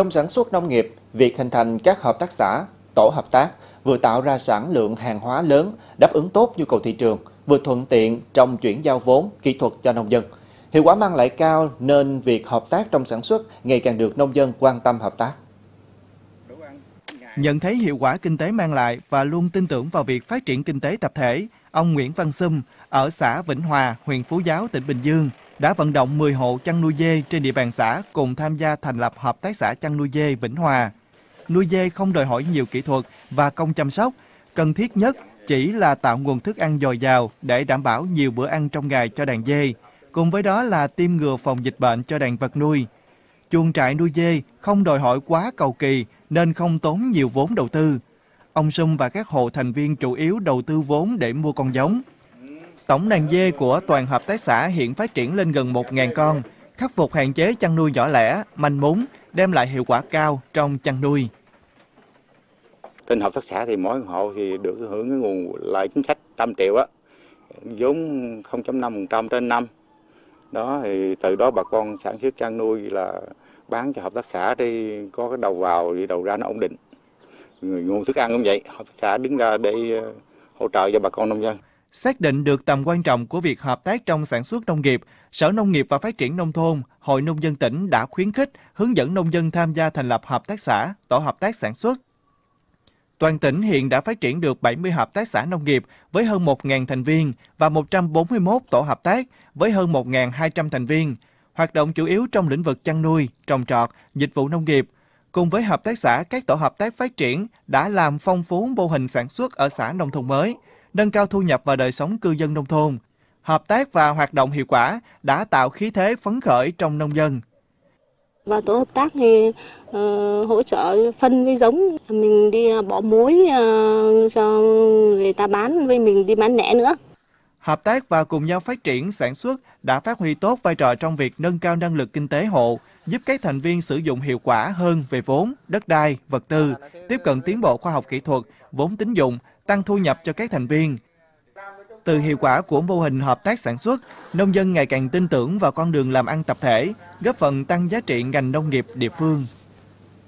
Trong sản xuất nông nghiệp, việc hình thành các hợp tác xã, tổ hợp tác vừa tạo ra sản lượng hàng hóa lớn, đáp ứng tốt nhu cầu thị trường, vừa thuận tiện trong chuyển giao vốn, kỹ thuật cho nông dân. Hiệu quả mang lại cao nên việc hợp tác trong sản xuất ngày càng được nông dân quan tâm hợp tác. Nhận thấy hiệu quả kinh tế mang lại và luôn tin tưởng vào việc phát triển kinh tế tập thể, ông Nguyễn Văn sâm ở xã Vĩnh Hòa, huyện Phú Giáo, tỉnh Bình Dương đã vận động 10 hộ chăn nuôi dê trên địa bàn xã cùng tham gia thành lập Hợp tác xã chăn nuôi dê Vĩnh Hòa. Nuôi dê không đòi hỏi nhiều kỹ thuật và công chăm sóc, cần thiết nhất chỉ là tạo nguồn thức ăn dồi dào để đảm bảo nhiều bữa ăn trong ngày cho đàn dê, cùng với đó là tiêm ngừa phòng dịch bệnh cho đàn vật nuôi. Chuồng trại nuôi dê không đòi hỏi quá cầu kỳ nên không tốn nhiều vốn đầu tư. Ông Sum và các hộ thành viên chủ yếu đầu tư vốn để mua con giống, Tổng đàn dê của toàn hợp tác xã hiện phát triển lên gần 1.000 con, khắc phục hạn chế chăn nuôi nhỏ lẻ, manh mún, đem lại hiệu quả cao trong chăn nuôi. Trên hợp tác xã thì mỗi hộ thì được hưởng cái nguồn lợi chính sách trăm triệu á, vốn 0.5% trên năm. Đó thì từ đó bà con sản xuất chăn nuôi là bán cho hợp tác xã thì có cái đầu vào thì đầu ra nó ổn định. Người nguồn thức ăn cũng vậy, hợp tác xã đứng ra để ờ, hỗ trợ cho bà con nông dân. Xác định được tầm quan trọng của việc hợp tác trong sản xuất nông nghiệp, Sở Nông nghiệp và Phát triển Nông thôn, Hội Nông dân tỉnh đã khuyến khích hướng dẫn nông dân tham gia thành lập hợp tác xã, tổ hợp tác sản xuất. Toàn tỉnh hiện đã phát triển được 70 hợp tác xã nông nghiệp với hơn 1.000 thành viên và 141 tổ hợp tác với hơn 1.200 thành viên, hoạt động chủ yếu trong lĩnh vực chăn nuôi, trồng trọt, dịch vụ nông nghiệp. Cùng với hợp tác xã, các tổ hợp tác phát triển đã làm phong phú mô hình sản xuất ở xã nông thôn mới – nâng cao thu nhập và đời sống cư dân nông thôn. Hợp tác và hoạt động hiệu quả đã tạo khí thế phấn khởi trong nông dân. Và tổ hợp tác thì uh, hỗ trợ phân với giống, mình đi bỏ muối uh, cho người ta bán với mình đi bán lẻ nữa. Hợp tác và cùng nhau phát triển sản xuất đã phát huy tốt vai trò trong việc nâng cao năng lực kinh tế hộ, giúp các thành viên sử dụng hiệu quả hơn về vốn, đất đai, vật tư, tiếp cận tiến bộ khoa học kỹ thuật, vốn tín dụng tăng thu nhập cho các thành viên. Từ hiệu quả của mô hình hợp tác sản xuất, nông dân ngày càng tin tưởng vào con đường làm ăn tập thể, góp phần tăng giá trị ngành nông nghiệp địa phương.